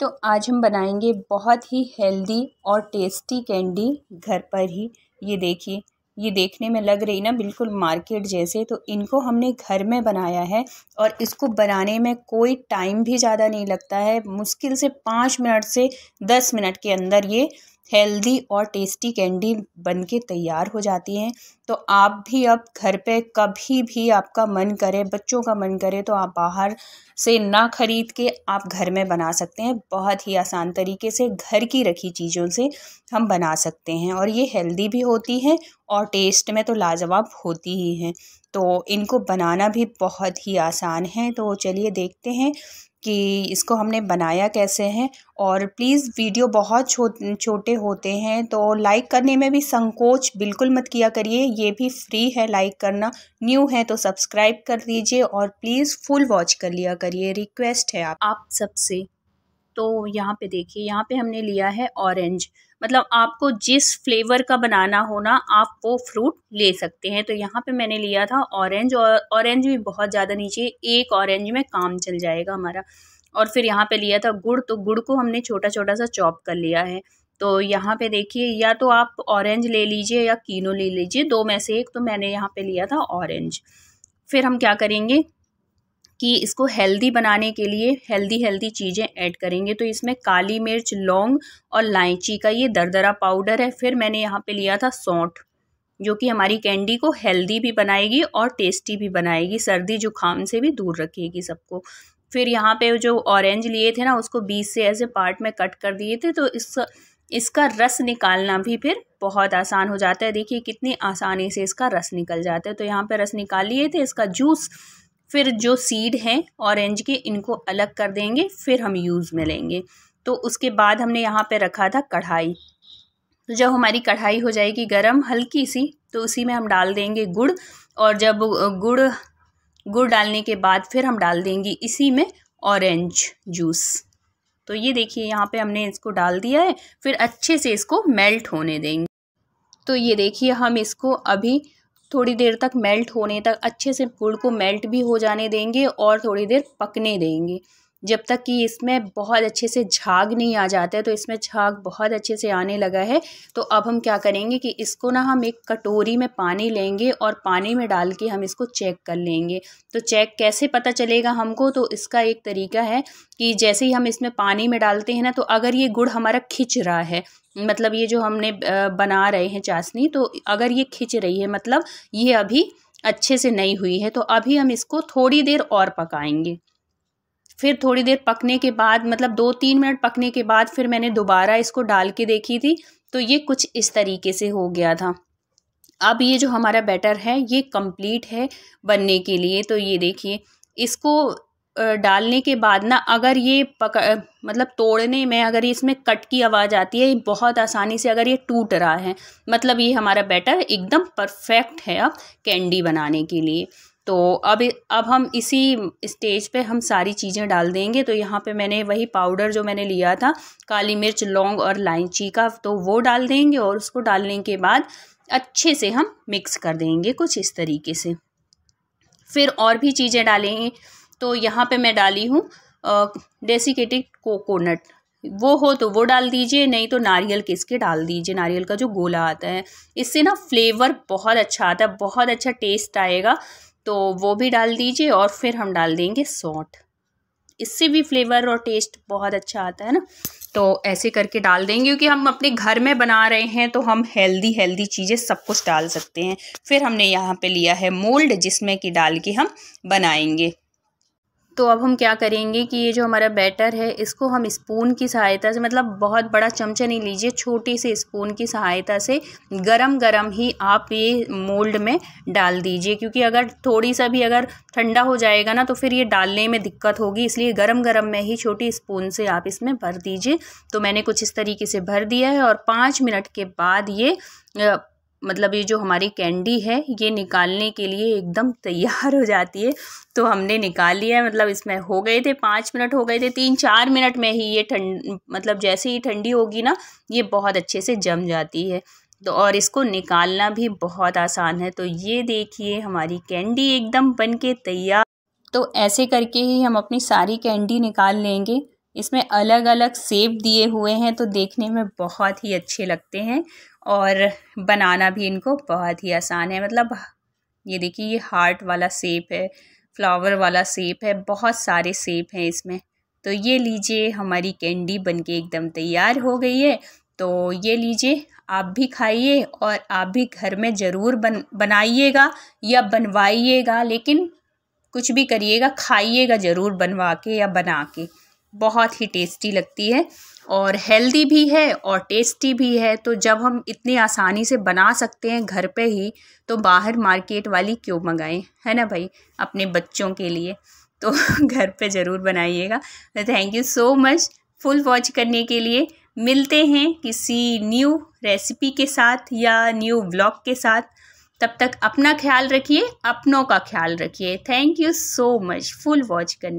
तो आज हम बनाएंगे बहुत ही हेल्दी और टेस्टी कैंडी घर पर ही ये देखिए ये देखने में लग रही ना बिल्कुल मार्केट जैसे तो इनको हमने घर में बनाया है और इसको बनाने में कोई टाइम भी ज़्यादा नहीं लगता है मुश्किल से पाँच मिनट से दस मिनट के अंदर ये हेल्दी और टेस्टी कैंडी बन के तैयार हो जाती हैं तो आप भी अब घर पे कभी भी आपका मन करे बच्चों का मन करे तो आप बाहर से ना ख़रीद के आप घर में बना सकते हैं बहुत ही आसान तरीके से घर की रखी चीज़ों से हम बना सकते हैं और ये हेल्दी भी होती हैं और टेस्ट में तो लाजवाब होती ही हैं तो इनको बनाना भी बहुत ही आसान है तो चलिए देखते हैं कि इसको हमने बनाया कैसे है और प्लीज़ वीडियो बहुत छो छोटे होते हैं तो लाइक करने में भी संकोच बिल्कुल मत किया करिए ये भी फ्री है लाइक करना न्यू है तो सब्सक्राइब कर दीजिए और प्लीज़ फुल वॉच कर लिया करिए रिक्वेस्ट है आप, आप सबसे तो यहाँ पे देखिए यहाँ पे हमने लिया है ऑरेंज मतलब आपको जिस फ्लेवर का बनाना हो ना आप वो फ्रूट ले सकते हैं तो यहाँ पे मैंने लिया था ऑरेंज और ऑरेंज भी बहुत ज़्यादा नीचे एक ऑरेंज में काम चल जाएगा हमारा और फिर यहाँ पे लिया था गुड़ तो गुड़ को हमने छोटा छोटा सा चॉप कर लिया है तो यहाँ पे देखिए या तो आप ऑरेंज ले लीजिए या कीनो ले लीजिए दो में से एक तो मैंने यहाँ पे लिया था ऑरेंज फिर हम क्या करेंगे कि इसको हेल्दी बनाने के लिए हेल्दी हेल्दी चीज़ें ऐड करेंगे तो इसमें काली मिर्च लौंग और लाइची का ये दरदरा पाउडर है फिर मैंने यहाँ पे लिया था सौंठ जो कि हमारी कैंडी को हेल्दी भी बनाएगी और टेस्टी भी बनाएगी सर्दी जुकाम से भी दूर रखेगी सबको फिर यहाँ पे जो ऑरेंज लिए थे ना उसको बीस से ऐसे पार्ट में कट कर दिए थे तो इस इसका रस निकालना भी फिर बहुत आसान हो जाता है देखिए कितनी आसानी से इसका रस निकल जाता है तो यहाँ पे रस निकाल लिए थे इसका जूस फिर जो सीड हैं ऑरेंज के इनको अलग कर देंगे फिर हम यूज़ में लेंगे तो उसके बाद हमने यहाँ पे रखा था कढ़ाई तो जब हमारी कढ़ाई हो जाएगी गरम हल्की सी तो उसी में हम डाल देंगे गुड़ और जब गुड़ गुड़ डालने के बाद फिर हम डाल देंगे इसी में ऑरेंज जूस तो ये देखिए यहाँ पे हमने इसको डाल दिया है फिर अच्छे से इसको मेल्ट होने देंगे तो ये देखिए हम इसको अभी थोड़ी देर तक मेल्ट होने तक अच्छे से गुड़ को मेल्ट भी हो जाने देंगे और थोड़ी देर पकने देंगे जब तक कि इसमें बहुत अच्छे से झाग नहीं आ जाता है तो इसमें झाग बहुत अच्छे से आने लगा है तो अब हम क्या करेंगे कि इसको ना हम एक कटोरी में पानी लेंगे और पानी में डाल के हम इसको चेक कर लेंगे तो चेक कैसे पता चलेगा हमको तो इसका एक तरीका है कि जैसे ही हम इसमें पानी में डालते हैं ना तो अगर ये गुड़ हमारा खिंच रहा है मतलब ये जो हमने बना रहे हैं चाशनी तो अगर ये खिंच रही है मतलब ये अभी अच्छे से नहीं हुई है तो अभी हम इसको थोड़ी देर और पकाएंगे फिर थोड़ी देर पकने के बाद मतलब दो तीन मिनट पकने के बाद फिर मैंने दोबारा इसको डाल के देखी थी तो ये कुछ इस तरीके से हो गया था अब ये जो हमारा बैटर है ये कंप्लीट है बनने के लिए तो ये देखिए इसको डालने के बाद ना अगर ये पक मतलब तोड़ने में अगर इसमें कट की आवाज़ आती है बहुत आसानी से अगर ये टूट रहा है मतलब ये हमारा बैटर एकदम परफेक्ट है अब कैंडी बनाने के लिए तो अब अब हम इसी स्टेज पे हम सारी चीज़ें डाल देंगे तो यहाँ पे मैंने वही पाउडर जो मैंने लिया था काली मिर्च लौंग और लाइची का तो वो डाल देंगे और उसको डालने के बाद अच्छे से हम मिक्स कर देंगे कुछ इस तरीके से फिर और भी चीज़ें डालेंगे तो यहाँ पे मैं डाली हूँ डेसिकेटेड कोकोनट वो हो तो वो डाल दीजिए नहीं तो नारियल किस के डाल दीजिए नारियल का जो गोला आता है इससे ना फ्लेवर बहुत अच्छा आता है बहुत अच्छा टेस्ट आएगा तो वो भी डाल दीजिए और फिर हम डाल देंगे सौंठ इससे भी फ्लेवर और टेस्ट बहुत अच्छा आता है ना तो ऐसे करके डाल देंगे क्योंकि हम अपने घर में बना रहे हैं तो हम हेल्दी हेल्दी चीज़ें सब कुछ डाल सकते हैं फिर हमने यहाँ पे लिया है मोल्ड जिसमें कि डाल के हम बनाएंगे तो अब हम क्या करेंगे कि ये जो हमारा बैटर है इसको हम स्पून की सहायता से मतलब बहुत बड़ा चमचा नहीं लीजिए छोटी से स्पून की सहायता से गरम गरम ही आप ये मोल्ड में डाल दीजिए क्योंकि अगर थोड़ी सा भी अगर ठंडा हो जाएगा ना तो फिर ये डालने में दिक्कत होगी इसलिए गरम गरम में ही छोटी स्पून से आप इसमें भर दीजिए तो मैंने कुछ इस तरीके से भर दिया है और पाँच मिनट के बाद ये मतलब ये जो हमारी कैंडी है ये निकालने के लिए एकदम तैयार हो जाती है तो हमने निकाल लिया मतलब इसमें हो गए थे पाँच मिनट हो गए थे तीन चार मिनट में ही ये ठंड मतलब जैसे ही ठंडी होगी ना ये बहुत अच्छे से जम जाती है तो और इसको निकालना भी बहुत आसान है तो ये देखिए हमारी कैंडी एकदम बन के तैयार तो ऐसे करके ही हम अपनी सारी कैंडी निकाल लेंगे इसमें अलग अलग सेब दिए हुए हैं तो देखने में बहुत ही अच्छे लगते हैं और बनाना भी इनको बहुत ही आसान है मतलब ये देखिए ये हार्ट वाला सेप है फ्लावर वाला सेप है बहुत सारे सेप हैं इसमें तो ये लीजिए हमारी कैंडी बनके एकदम तैयार हो गई है तो ये लीजिए आप भी खाइए और आप भी घर में ज़रूर बन बनाइएगा या बनवाइएगा लेकिन कुछ भी करिएगा खाइएगा ज़रूर बनवा के या बना के बहुत ही टेस्टी लगती है और हेल्दी भी है और टेस्टी भी है तो जब हम इतनी आसानी से बना सकते हैं घर पे ही तो बाहर मार्केट वाली क्यों मंगाएं है ना भाई अपने बच्चों के लिए तो घर पे ज़रूर बनाइएगा thank you so much full watch करने के लिए मिलते हैं किसी न्यू रेसिपी के साथ या न्यू ब्लॉग के साथ तब तक अपना ख्याल रखिए अपनों का ख्याल रखिए thank you so much full watch करने